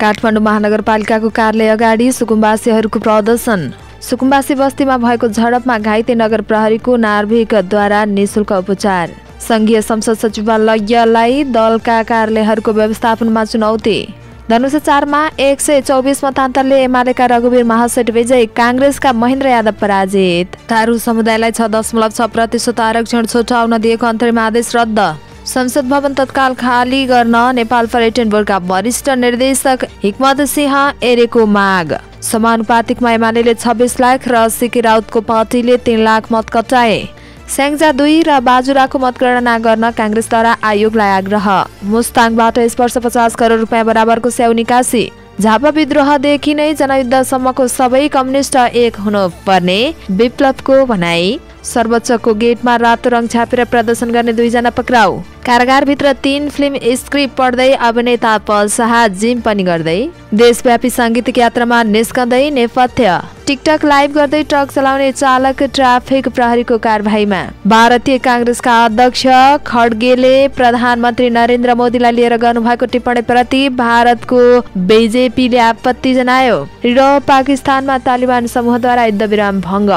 काठमाडौँ महानगरपालिकाको कार्यालय अगाडि सुकुम्बासीहरूको प्रदर्शन सुकुम्बासी बस्तीमा भएको झडपमा घाइते नगर प्रहरीको नार्भिकद्वारा निशुल्क उपचार संघीय संसद सचिवालयलाई दलका कार्यालयहरूको व्यवस्थापनमा चुनौती धनुषा चारमा एक सय चौबिस मतान्तरले एमालेका रघुवीर महासेठ विजय काङ्ग्रेसका महेन्द्र यादव पराजित थारू समुदायलाई छ दशमलव छ प्रतिशत आरक्षण छुटाउन दिएको अन्तरिम आदेश रद्द संसद भवन तत्काल खाली गर्न नेपाल पर्यटन बोर्डका वरिष्ठ निर्देशक हिक्मत सिंह एरेको माग समानुपातिकमा एमाले छब्बिस लाख र सिके राउतको पार्टीले तीन लाख मत कटाए स्याङ्जा दुई र बाजुराको मतगणना गर्न काङ्ग्रेसद्वारा आयोगलाई आग्रह मुस्ताङबाट यस वर्ष पचास करोड रुपियाँ बराबरको स्याउ निकासी झापा विद्रोहदेखि नै जनयुद्धसम्मको सबै कम्युनिस्ट एक हुनुपर्ने विप्लवको भनाई सर्वोच्चको गेटमा रातो रङ छापेर प्रदर्शन गर्ने दुईजना पक्राउ कारागारभित्र तीन फिल्म स्क्रिप्ट पढ्दै अभिनेता पल शाह जिम पनि गर्दै देशव्यापी साङ्गीतिक यात्रामा निस्कँदै नेपथ्य टिकटक लाइभ गर्दै ट्रक चलाउने चालक ट्राफिक प्रहरीको कारवाहीमा भारतीय काङ्ग्रेसका अध्यक्ष खड्गेले प्रधानमन्त्री नरेन्द्र मोदीलाई लिएर गर्नुभएको टिप्पणीप्रति भारतको बिजेपीले आपत्ति जनायो र पाकिस्तानमा तालिबान समूहद्वारा युद्ध विराम भङ्ग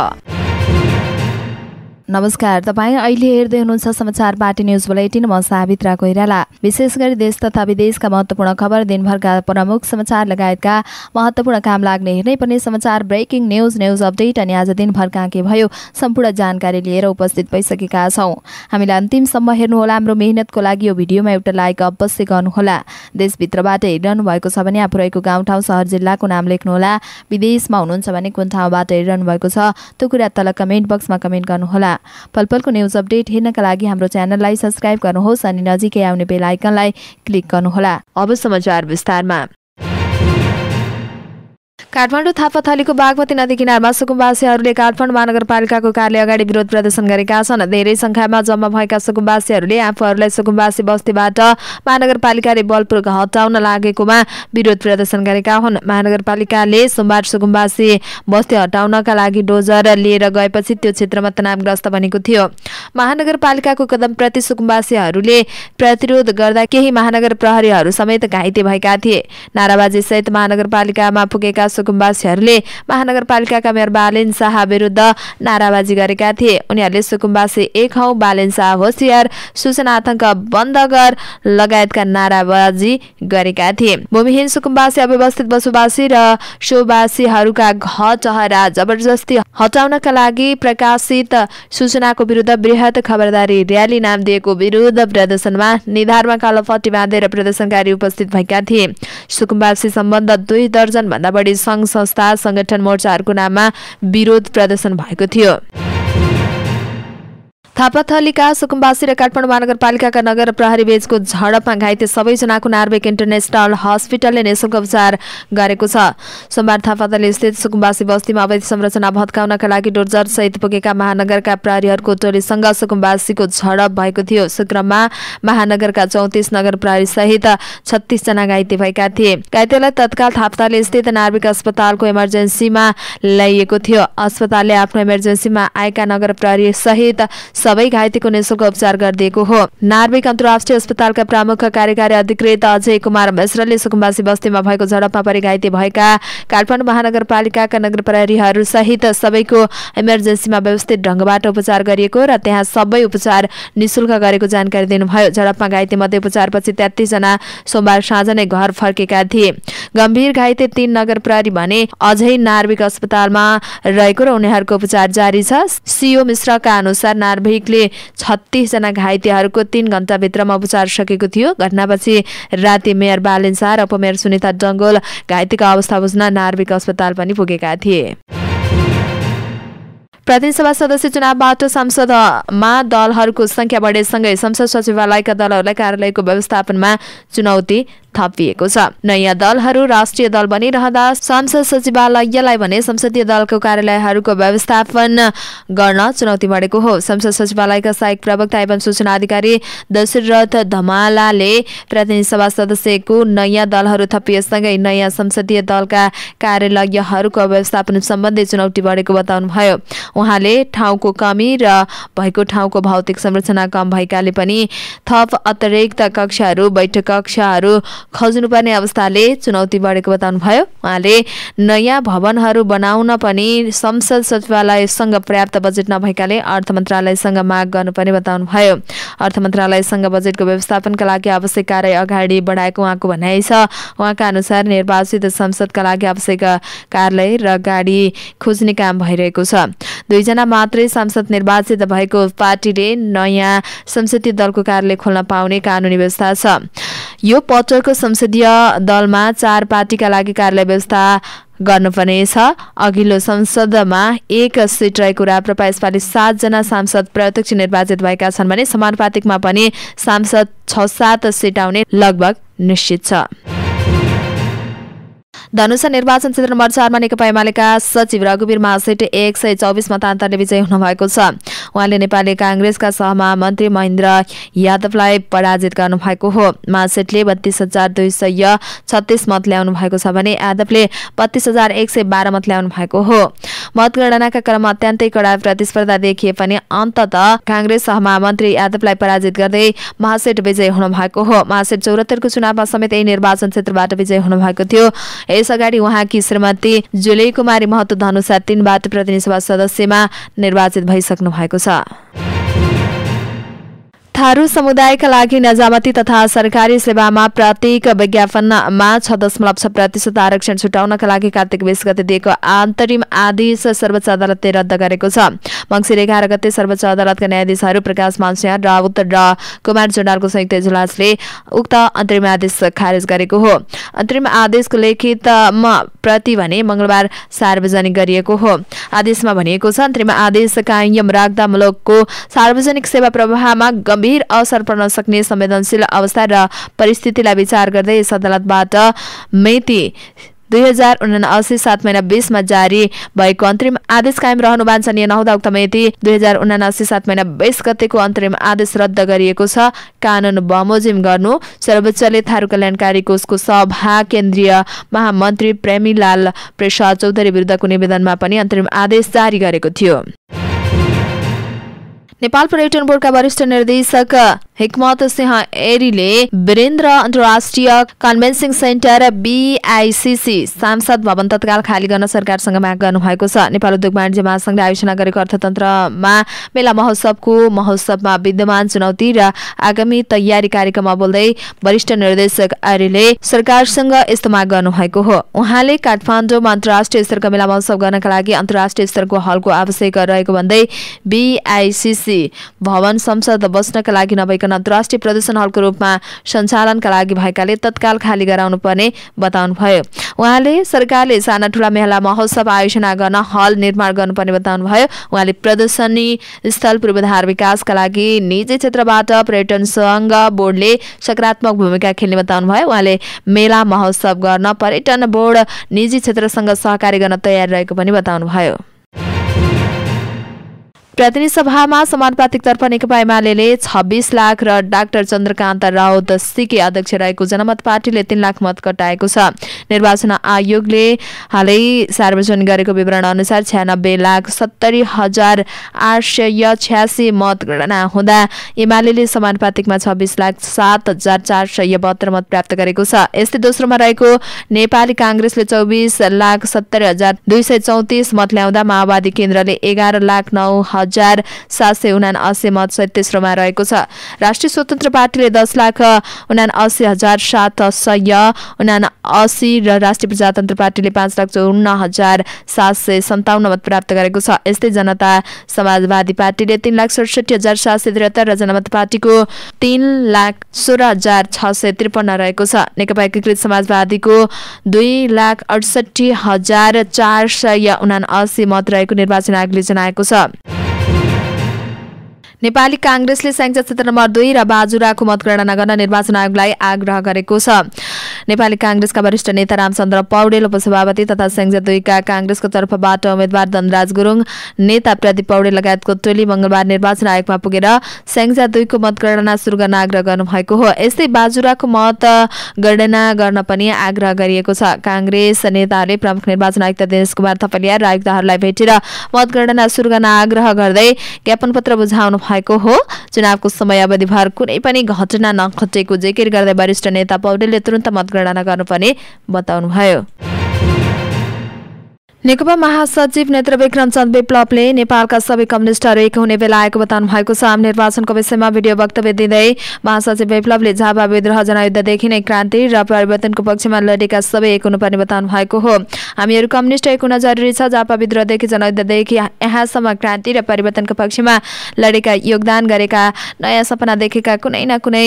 नमस्कार तपाईँ अहिले हेर्दै हुनुहुन्छ समाचार पार्टी न्युज बुलेटिन म सावित्रा कोइराला विशेष गरी देश तथा विदेशका महत्वपूर्ण खबर दिनभरका प्रमुख समाचार लगायतका महत्वपूर्ण काम लाग्ने हेर्नै पर्ने समाचार ब्रेकिङ न्युज न्युज अपडेट अनि आज दिनभर कहाँ के भयो सम्पूर्ण जानकारी लिएर उपस्थित भइसकेका छौँ हामीलाई अन्तिमसम्म हेर्नुहोला हाम्रो मेहनतको लागि यो भिडियोमा एउटा लाइक अवश्य गर्नुहोला देशभित्रबाट हेरिरहनु भएको छ भने आफू रहेको गाउँठाउँ सहर जिल्लाको नाम लेख्नुहोला विदेशमा हुनुहुन्छ भने कुन ठाउँबाट हेरिरहनु भएको छ त्यो कुरा तल कमेन्ट बक्समा कमेन्ट गर्नुहोला पलपलको न्युज अपडेट हेर्नका लागि हाम्रो च्यानललाई सब्सक्राइब गर्नुहोस् अनि नजिकै आउने बेल आइकनलाई क्लिक गर्नुहोला अब समाचार विस्तारमा काठमाडौँ थापा थालीको बागमती नदी किनारमा सुकुम्बासीहरूले काठमाडौँ महानगरपालिकाको कार्य अगाडि विरोध प्रदर्शन गरेका छन् धेरै संख्यामा जम्मा भएका सुकुम्बासीहरूले आफूहरूलाई सुकुम्बासी बस्तीबाट महानगरपालिकाले बलपूर्वक हटाउन लागेकोमा विरोध प्रदर्शन गरेका हुन् महानगरपालिकाले सोमबार सुकुम्बासी बस्ती हटाउनका लागि डोजर लिएर गएपछि त्यो क्षेत्रमा तनावग्रस्त बनेको थियो महानगरपालिकाको कदमप्रति सुकुम्बासीहरूले प्रतिरोध गर्दा केही महानगर प्रहरीहरू समेत घाइते भएका थिए नाराबाजी सहित महानगरपालिकामा पुगेका सुकुम्बासी सुकुम्बासीहरूले महानगरपालिकाका मेयर बालेन शाह विरुद्ध नाराबाजी गरेका थिए उनीहरूले सुकुम्बासी एक हौ बालेन शाह होसियार सूचना आतंक बन्द गर लगायतका नाराबाजी गरेका थिए भूमिहीन सुकुम्बासी अव्यवस्थित बसोबासी र सोबासीहरूका घर चहरा जबरजस्ती हटाउनका लागि प्रकाशित सूचनाको विरुद्ध वृहत खबरदारी र्याली नाम दिएको विरुद्ध प्रदर्शनमा निधारमा कालोपट्टी बाँधेर प्रदर्शनकारी उपस्थित भएका थिए सुकुम्बासी सम्बन्ध दुई दर्जन भन्दा बढी संघ संस्था संगठन मोर्चाहरूको नाममा विरोध प्रदर्शन भएको थियो थापाथलीका सुकुम्बासी र काठमाडौँ महानगरपालिकाका नगर प्रहरी बेचको झडपमा घाइते सबैजनाको नार्वेक इन्टरनेसनल हस्पिटलले निशुल्क उपचार गरेको छ सोमबार थापाथली स्थित सुकुम्बासी बस्तीमा अवैध संरचना भत्काउनका लागि डोर्जर सहित पुगेका महानगरका प्रहरीहरूको टोलीसँग सुकुम्बासीको झडप भएको थियो सुक्रममा महानगरका चौतिस नगर प्रहरी सहित छत्तिसजना घाइते भएका थिए घाइतेलाई तत्काल थापाथली स्थित नार्विक अस्पतालको इमर्जेन्सीमा ल्याइएको थियो अस्पतालले आफ्नो इमर्जेन्सीमा आएका नगर प्रहरी सहित सबै घाइतेको निशुल्क उपचार गरिदिएको हो नार्विक अन्तर्राष्ट्रिय अस्पतालका प्रमुख कार्यकारी अधिकृत अजय कुमार मिश्रले सुकुम्बासी बस्तीमा भएको झडपमा परि घाइते भएका काठमाडौँ महानगरपालिकाका नगर प्रहरीहरू सहित सबैको इमर्जेन्सीमा व्यवस्थित ढङ्गबाट उपचार गरिएको र त्यहाँ सबै उपचार निशुल्क गरेको जानकारी दिनुभयो झडपमा घाइते मध्ये उपचारपछि तेत्तिसजना सोमबार साँझ नै घर फर्केका थिए गम्भीर घाइते तीन नगर प्रहरी भने अझै नार्विक अस्पतालमा रहेको र उनीहरूको उपचार जारी छ सिओ मिश्रका अनुसार नार्भिक प्रहरीले छत्तिसजना घाइतेहरूको तीन घण्टाभित्रमा उपचार सकेको थियो घटनापछि राति मेयर बालेन्सा र उपमेयर सुनिता डङ्गोल घाइतेको अवस्था बुझ्न नार्विक अस्पताल पनि पुगेका थिए प्रतिनिधिसभा सदस्य चुनावबाट संसदमा दलहरूको संख्या बढेसँगै संसद सचिवालयका दलहरूलाई कार्यालयको व्यवस्थापनमा चुनौती थपिएको छ नयाँ दलहरू राष्ट्रिय दल बनिरहँदा संसद सचिवालयलाई भने संसदीय दलको कार्यालयहरूको व्यवस्थापन गर्न चुनौती बढेको हो संसद सचिवालयका सहायक प्रवक्ता एवं सूचना अधिकारी दशरथ धमालाले प्रतिनिधिसभा सदस्यको नयाँ दलहरू थपिएसँगै नयाँ संसदीय दलका कार्यालयहरूको व्यवस्थापन सम्बन्धी चुनौती बढेको बताउनुभयो उहाँले ठाउँको कमी र भएको ठाउँको भौतिक संरचना कम भएकाले पनि थप अतिरिक्त कक्षाहरू बैठक कक्षाहरू खोज्नुपर्ने अवस्थाले चुनौती बढेको बताउनुभयो उहाँले नयाँ भवनहरू बनाउन पनि संसद सचिवालयसँग पर्याप्त बजेट नभएकाले अर्थ मन्त्रालयसँग माग गर्नुपर्ने बताउनुभयो अर्थ मन्त्रालयसँग बजेटको व्यवस्थापनका लागि आवश्यक कार्य अगाडि बढाएको उहाँको भनाइ छ उहाँका अनुसार निर्वाचित संसदका लागि आवश्यक कार्यालय र गाडी खोज्ने काम भइरहेको छ दुईजना मात्रै सांसद निर्वाचित भएको पार्टीले नयाँ संसदीय दलको कार्यालय खोल्न पाउने कानुनी व्यवस्था छ यो पटकको संसदीय दलमा चार पार्टीका लागि कार्यालय व्यवस्था गर्नुपर्नेछ अघिल्लो संसदमा एक सिट रहेको राप्रपा यसपालि सातजना सांसद प्रत्यक्ष निर्वाचित भएका छन् भने समानुपातिकमा पनि सांसद छ सात सिट आउने लगभग निश्चित छ धनुषा निर्वाचन क्षेत्र नम्बर चारमा नेकपा एमालेका सचिव रघुवीर महासेठ एक सय चौबिस मतान्तरले विजयी हुनुभएको छ उहाँले नेपाली काङ्ग्रेसका सहमहामन्त्री महेन्द्र यादवलाई पराजित गर्नुभएको हो महासेठले बत्तीस हजार दुई सय छत्तिस मत ल्याउनु भएको छ भने यादवले बत्तीस हजार एक सय बाह्र मत ल्याउनु भएको हो मतगणनाका क्रममा अत्यन्तै कडा प्रतिस्पर्धा देखिए पनि अन्तत काङ्ग्रेस सहमहामन्त्री यादवलाई पराजित गर्दै महासेठ विजयी हुनुभएको हो महासेठ चौरात्तरको चुनावमा समेत यही निर्वाचन क्षेत्रबाट विजयी हुनुभएको थियो यसअगाडि उहाँकी श्रीमती जुलै कुमारी महतो धनुषा तीनबाट प्रतिनिधि सभा सदस्यमा निर्वाचित भइसक्नु भएको छ थारू समुदायका लागि नजामती तथा सरकारी सेवामा प्रत्येक विज्ञापनमा छ दशमलव छ प्रतिशत आरक्षण छुटाउनका लागि कार्तिक बीस गते दिएको अन्तरिम आदेश सर्वोच्च अदालतले रद्द गरेको छ मङ्सिर एघार गते सर्वोच्च अदालतका न्यायाधीशहरू प्रकाश मानसिंह राउत र कुमार जोनालको संयुक्त इजलासले उक्त अन्तरिम आदेश खारेज गरेको हो अन्तरिम आदेशको लेखित प्रति भने मङ्गलबार सार्वजनिक गरिएको हो आदेशमा भनिएको छ अन्तरिम आदेश कायम राख्दा मुलुकको सार्वजनिक सेवा प्रवाहमा गम्भीर गम्भीर असर पर्न सक्ने संवेदनशील अवस्था र परिस्थितिलाई विचार गर्दै यस अदालतबाट मेती दुई हजार उनासी सात महिना बिसमा जारी भएको अन्तरिम आदेश कायम रहनु वाञ्छनीय नहुँदा उक्त मिति दुई हजार उनासी सात महिना बिस गतेको अन्तरिम आदेश रद्द गरिएको छ कानून बमोजिम गर्नु सर्वोच्चले थारू कल्याणकारी कोषको सभा केन्द्रीय महामन्त्री प्रेमीलाल प्रसाद चौधरी विरुद्धको निवेदनमा पनि अन्तरिम आदेश जारी गरेको थियो नेपाल पर्यटन बोर्डका वरिष्ठ निर्देशक हिक्मत सिंह एरीले वीरेन्द्र अन्तर्राष्ट्रिय कन्भेन्सिङ सेन्टर बिआइसिसी सांसद भवन तत्काल खाली गर्न सरकारसँग माग गर्नु भएको छ नेपाल उद्योग वाणिज्य महासंघले आयोजना गरेको अर्थतन्त्रमा मेला महोत्सवको महोत्सवमा विद्यमान चुनौती र आगामी तयारी कार्यक्रममा बोल्दै वरिष्ठ निर्देशक आर्यले सरकारसँग यस्तो माग गर्नु भएको हो उहाँले काठमाडौँमा अन्तर्राष्ट्रिय स्तरको मेला महोत्सव गर्नका लागि अन्तर्राष्ट्रिय स्तरको हलको आवश्यक रहेको भन्दै बिआइसिसी भवन संसद बस्नका लागि नभइकन कार्यक्रम अन्तर्राष्ट्रिय प्रदर्शन हलको रूपमा सञ्चालनका लागि भएकाले तत्काल खाली गराउनु पर्ने बताउनुभयो उहाँले सरकारले साना ठुला मेला महोत्सव आयोजना गर्न हल निर्माण गर्नुपर्ने बताउनुभयो उहाँले प्रदर्शनी स्थल पूर्वाधार विकासका लागि निजी क्षेत्रबाट पर्यटन सङ्घ बोर्डले सकारात्मक भूमिका खेल्ने बताउनुभयो उहाँले मेला महोत्सव गर्न पर्यटन बोर्ड निजी क्षेत्रसँग सहकारी गर्न तयार रहेको पनि बताउनुभयो प्रतिनिधि सभामा समानुपातिकतर्फ नेकपा एमाले छब्बिस लाख र डाक्टर चन्द्रकान्त राउत सिके अध्यक्ष रहेको जनमत पार्टीले तीन लाख मत कटाएको छ निर्वाचन आयोगले हालै सार्वजनिक गरेको विवरण अनुसार छ्यानब्बे लाख सत्तरी हजार आठ सय छ्यासी मतगणना हुँदा एमाले समानुपातिकमा छब्बिस लाख सात हजार चार सय बहत्तर मत प्राप्त गरेको छ यस्तै दोस्रोमा रहेको नेपाली काङ्ग्रेसले चौबिस लाख सत्तरी हजार दुई सय चौतिस मत ल्याउँदा माओवादी केन्द्रले एघार लाख नौ हजार हजार सात सय उना असी मत सहित तेस्रोमा रहेको छ राष्ट्रिय स्वतन्त्र पार्टीले दस लाख उना असी हजार सात सय उना असी र राष्ट्रिय प्रजातन्त्र पार्टीले पाँच लाख चौन्न हजार सात सय सन्ताउन्न मत प्राप्त गरेको छ यस्तै जनता समाजवादी पार्टीले तीन लाख सडसठी हजार सात सय त्रिहत्तर र जनमत पार्टीको तीन लाख सोह्र हजार छ सय त्रिपन्न रहेको छ नेकपा एकीकृत समाजवादीको दुई लाख अडसठी हजार चार सय उना असी मत रहेको निर्वाचन आयोगले जनाएको छ नेपाली काङ्ग्रेसले संयुक्त क्षेत्र नम्बर दुई र बाजुराको मतगणना गर्न निर्वाचन आयोगलाई आग्रह गरेको छ नेपाली काङ्ग्रेसका वरिष्ठ नेता रामचन्द्र पौडेल उपसभापति तथा संघीय दुईका काङ्ग्रेसको तर्फबाट उम्मेद्वार धनराज गुरुङ नेता प्रदीप पौडेल लगायतको टोली मंगलबार निर्वाचन आयोगमा पुगेर सेङ्जा दुईको मतगणना सुरु गर्न आग्रह गर्नुभएको हो यस्तै बाजुराको मतगणना गर्न पनि आग्रह गरिएको छ काङ्ग्रेस नेताहरूले प्रमुख निर्वाचन आयुक्त दिनेश कुमार थपलिया र आयुक्तहरूलाई भेटेर मतगणना सुरु गर्न आग्रह गर्दै ज्ञापन पत्र बुझाउनु भएको हो चुनावको समय अवधिभर कुनै पनि घटना नखटेको जिकिर गर्दै वरिष्ठ नेता पौडेलले तुरन्त मतगणना गणना गर्नुपर्ने बताउनुभयो नेकपा महासचिव नेत्र चन्द विप्लवले नेपालका सबै कम्युनिष्टहरू एक हुने बेला आएको बताउनु भएको छ आम निर्वाचनको विषयमा भिडियो वक्तव्य दिँदै महासचिव विप्लवले झापा विद्रोह जनयुद्धदेखि नै क्रान्ति र परिवर्तनको पक्षमा लडेका सबै एक हुनुपर्ने बताउनु भएको हो हामीहरू कम्युनिष्ट एक हुन जरुरी छ झापा विद्रोहदेखि जनयुद्धदेखि यहाँसम्म क्रान्ति र परिवर्तनको पक्षमा लडेका योगदान गरेका नयाँ सपना देखेका कुनै न कुनै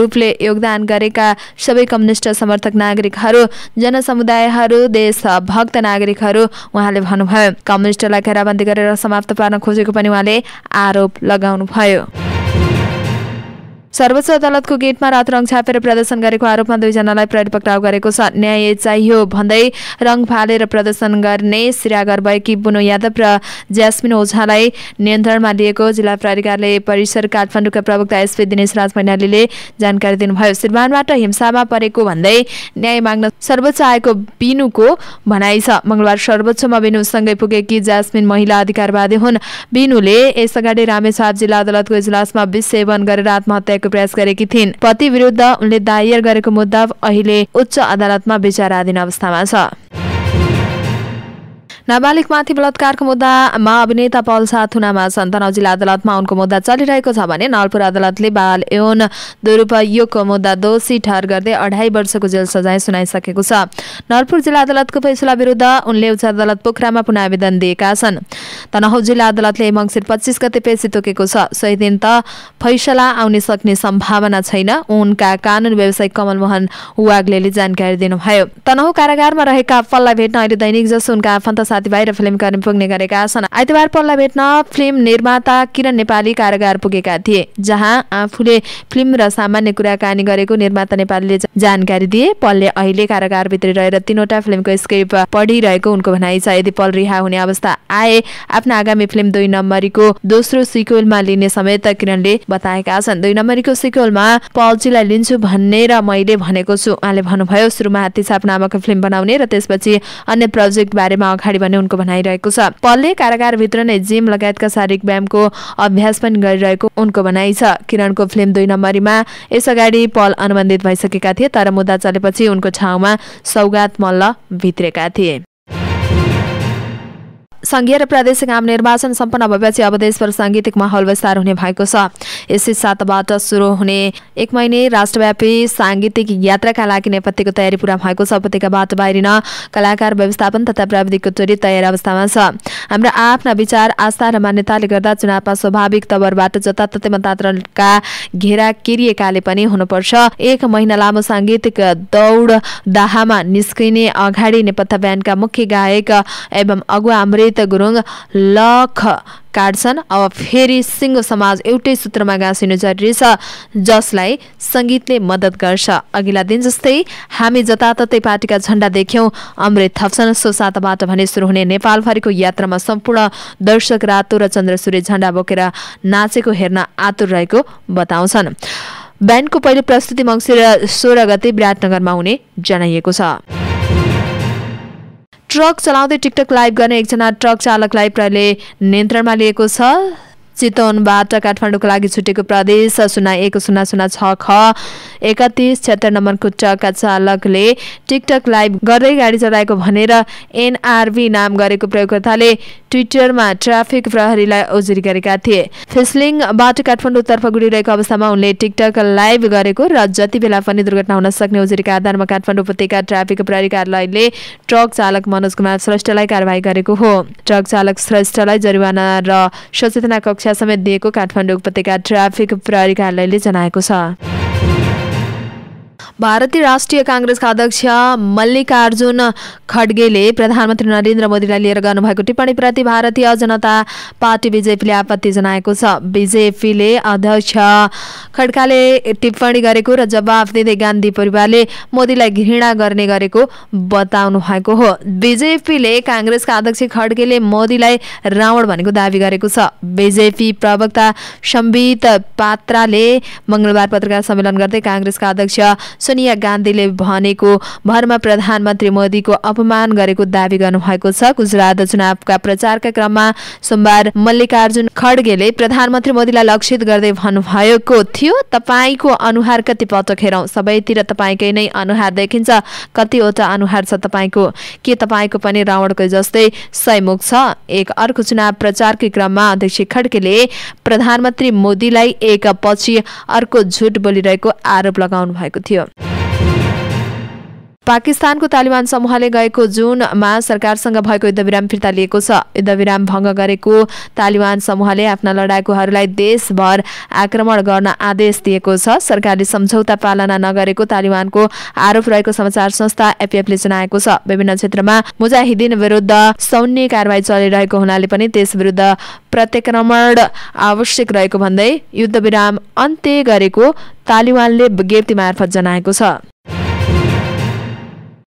रूपले योगदान गरेका सबै कम्युनिष्ट समर्थक नागरिकहरू जनसमुदायहरू देशभक्त नागरिकहरू उहाँले भन्नुभयो कम्युनिस्टलाई घेराबन्दी गरेर समाप्त पार्न खोजेको पनि उहाँले आरोप लगाउनुभयो सर्वोच्च अदालतको गेटमा रातो रङ छापेर प्रदर्शन गरेको आरोपमा दुईजनालाई प्रहरी पक्राउ गरेको छ न्याय चाहियो भन्दै रङ फालेर प्रदर्शन गर्ने सिरागर भएकी बुनु यादव र ज्यास्मिन ओझालाई नियन्त्रणमा लिएको जिल्ला प्राधिकारले परिसर काठमाडौँका प्रवक्ता एसपी दिनेश राज मैनालीले जानकारी दिनुभयो श्रीमानबाट हिंसामा परेको भन्दै न्याय माग्न सर्वोच्च आएको बिनुको भनाइ छ मङ्गलबार सर्वोच्चमा बिनुसँगै पुगेकी ज्यास्मिन महिला अधिकारवादी हुन् बिनुले यसअगाडि रामेछाप जिल्ला अदालतको इजलासमा विष सेवन गरेर आत्महत्याको प्रेस प्रयास गरेकी थिइन् पति विरुद्ध उनले दायर गरेको मुद्दा अहिले उच्च अदालतमा विचाराधीन अवस्थामा छ नाबालिगमाथि बलात्कारको मुद्दामा अभिनेता पल साथुनामा छन् तनहु जिल्ला अदालतमा उनको मुद्दा चलिरहेको छ भने नलपुर अदालतले बाल यौन दुरूपयोगको मुद्दा दोषी ठहर गर्दै अढाई वर्षको जेल सजाय सुनाइसकेको छ नलपुर जिल्ला अदालतको फैसला विरुद्ध उनले उच्च अदालत पोखरामा पुनः आवेदन दिएका छन् तनहु जिल्ला अदालतले मङ्सिर पच्चिस गते पेशी तोकेको छ सोही दिन त फैसला आउने सक्ने सम्भावना छैन उनका कानुन व्यवसायी कमल मोहन वाग्ले जानकारी दिनुभयो तनहु कारागारमा रहेका पललाई भेट्न अहिले दैनिक जसो उनका आफन्त साथीभाइ र फिल्म कर्मी पुग्ने गरेका छन् आइतबार पल्ला भेट्न फिल्म निर्माता किरण नेपाली कारागार पुगेका थिए जहाँ आफूले फिल्म र सामान्य कुराकानी गरेको निर्माता नेपालीले जानकारी दिए पलले अहिले कारागारभित्र रहेर तीनवटा फिल्मको स्क्रिप्ट पढिरहेको उनको भनाइ छ यदि पल रिहा हुने अवस्था आए आफ्नो आगामी फिल्म दुई नम्बरीको दोस्रो सिक्वेलमा लिने समेत किरणले बताएका छन् दुई नम्बरीको सिक्वेलमा पल्चीलाई लिन्छु भन्ने र मैले भनेको छु उहाँले भन्नुभयो सुरुमा हात्ती छाप नामक फिल्म बनाउने र त्यसपछि अन्य प्रोजेक्ट बारेमा अगाडि भन्ने उनको भनाइरहेको छ पलले भित्र नै जिम लगायतका शारीरिक व्यायामको अभ्यास पनि गरिरहेको उनको भनाइ छ किरणको फिल्म दुई नम्बरीमा अगाडि पल अनुबन्धित भइसकेका थिए तर मुद्दा चलेपछि उनको ठाउँमा सौगात मल्ल भित्रेका थिए संघीय र प्रादेशिक आम निर्वाचन सम्पन्न भएपछि अब देशभर साङ्गीतिक माहौल विस्तार हुने भएको छ यसै सातबाट सुरु हुने एक महिने राष्ट्रव्यापी साङ्गीतिक यात्राका लागि नेपथ्यको तयारी पूरा भएको छ उपत्यकाबाट बाहिरिन कलाकार व्यवस्थापन तथा प्राविधिकको टोली तयार अवस्थामा छ हाम्रा आफ्ना विचार आस्था र मान्यताले गर्दा चुनावमा स्वाभाविक तवरबाट जताततै मतदाताका घेरा किरिएकाले पनि हुनुपर्छ एक महिना लामो साङ्गीतिक दौड दाहामा निस्किने अगाडि नेपथ्य ब्यान्डका मुख्य गायक एवं अगुवा अमृत चैत गुरुङ लख काट्छन् अब फेरि सिङ्गो समाज एउटै सूत्रमा गाँसिनु जरुरी छ जसलाई सङ्गीतले मद्दत गर्छ अघिल्ला दिन जस्तै हामी जताततै पार्टीका झण्डा देख्यौँ अमृत थप्छन् सो साताबाट भने सुरु हुने नेपालभरिको यात्रामा सम्पूर्ण दर्शक रातो र चन्द्र सूर्य झण्डा बोकेर नाचेको हेर्न आतुर रहेको बताउँछन् ब्यान्डको पहिलो प्रस्तुति मङ्सिर सोह्र गते विराटनगरमा हुने जनाइएको छ ट्रक चलाउँदै टिकटक लाइभ गर्ने एकजना ट्रक चालकलाई प्रहरीले नियन्त्रणमा लिएको छ चितवनबाट काठमाडौँको लागि छुटेको प्रदेश शून्य एक शून्य शून्य छ ख एकतिस छत्तर नम्बरको ट्रकका चालकले टिकटक लाइभ गर्दै गाडी चलाएको भनेर एनआरबी नाम गरेको प्रयोगकर्ताले ट्विटरमा ट्राफिक प्रहरीलाई उजुरी गरेका थिए फेसलिङबाट काठमाडौँतर्फ गुडिरहेको अवस्थामा उनले टिकटक लाइभ गरेको र जति बेला पनि दुर्घटना हुन सक्ने उजुरीका आधारमा काठमाडौँ उपत्यका ट्राफिक प्रहरी कार्यालयले ट्रक चालक मनोज कुमार श्रेष्ठलाई कारवाही गरेको हो ट्रक चालक श्रेष्ठलाई जरिवाना र सचेतना कक्ष समेत दिएको काठमाडौँ उपत्यका ट्राफिक प्रहरी कार्यालयले जनाएको छ भारतीय राष्ट्रिय काङ्ग्रेसका अध्यक्ष मल्लिकार्जुन खड्गेले प्रधानमन्त्री नरेन्द्र मोदीलाई लिएर गर्नुभएको टिप्पणीप्रति भारतीय जनता पार्टी बिजेपीले आपत्ति जनाएको छ बिजेपीले अध्यक्ष खड्काले टिप्पणी गरेको र जवाफ दिँदै गान्धी परिवारले मोदीलाई घृणा गर्ने गरेको बताउनु भएको हो बिजेपीले काङ्ग्रेसका अध्यक्ष खड्गेले मोदीलाई रावण भनेको दावी गरेको छ बिजेपी प्रवक्ता सम्बित पात्राले मङ्गलबार पत्रकार सम्मेलन गर्दै काङ्ग्रेसका अध्यक्ष सोनिया गान्धीले भनेको भरमा प्रधानमन्त्री मोदीको अपमान गरेको दावी गर्नुभएको छ गुजरात चुनावका प्रचारका क्रममा सोमबार मल्लिकार्जुन खड्गेले प्रधानमन्त्री मोदीलाई लक्षित गर्दै भन्नुभएको थियो तपाईँको अनुहार कति पटक हेरौँ सबैतिर तपाईँकै नै अनुहार देखिन्छ कतिवटा अनुहार छ तपाईँको के तपाईँको पनि रावणको जस्तै सयमुख छ एक अर्को चुनाव प्रचारकै क्रममा अध्यक्ष खड्गेले प्रधानमन्त्री मोदीलाई एक पछि अर्को झुट बोलिरहेको आरोप लगाउनु भएको थियो पाकिस्तानको तालिबान समूहले गएको जुनमा सरकारसँग भएको युद्धविराम फिर्ता लिएको छ युद्धविराम भङ्ग गरेको तालिबान समूहले आफ्ना लडाकुहरूलाई देशभर आक्रमण गर्न आदेश दिएको छ सरकारले सम्झौता पालना नगरेको तालिबानको आरोप रहेको समाचार संस्था एपिएफले जनाएको छ विभिन्न क्षेत्रमा मुजाहिदिन विरुद्ध सौन्य कारवाही चलिरहेको हुनाले पनि त्यस विरुद्ध प्रत्याक्रमण आवश्यक रहेको भन्दै युद्धविराम अन्त्य गरेको तालिबानले विज्ञप्ति मार्फत जनाएको छ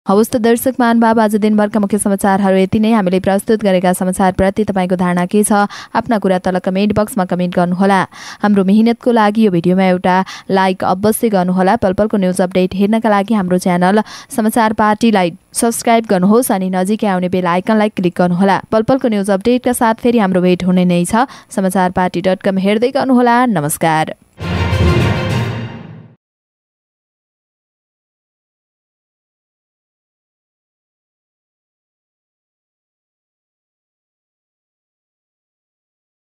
हवस् त दर्शक महानुभाव आज दिनभरका मुख्य समाचारहरू यति नै हामीले प्रस्तुत गरेका समाचारप्रति तपाईँको धारणा के छ आफ्ना कुरा तल कमेन्ट बक्समा कमेन्ट गर्नुहोला हाम्रो मेहनतको लागि यो भिडियोमा एउटा लाइक अवश्य गर्नुहोला पलपलको न्युज अपडेट हेर्नका लागि हाम्रो च्यानल समाचार पार्टीलाई सब्सक्राइब गर्नुहोस् अनि नजिकै आउने बेल आइकनलाई क्लिक गर्नुहोला पलपलको न्युज अपडेटका साथ फेरि हाम्रो भेट हुने नै छ समाचार पार्टी डट कम हेर्दै गर्नुहोला नमस्कार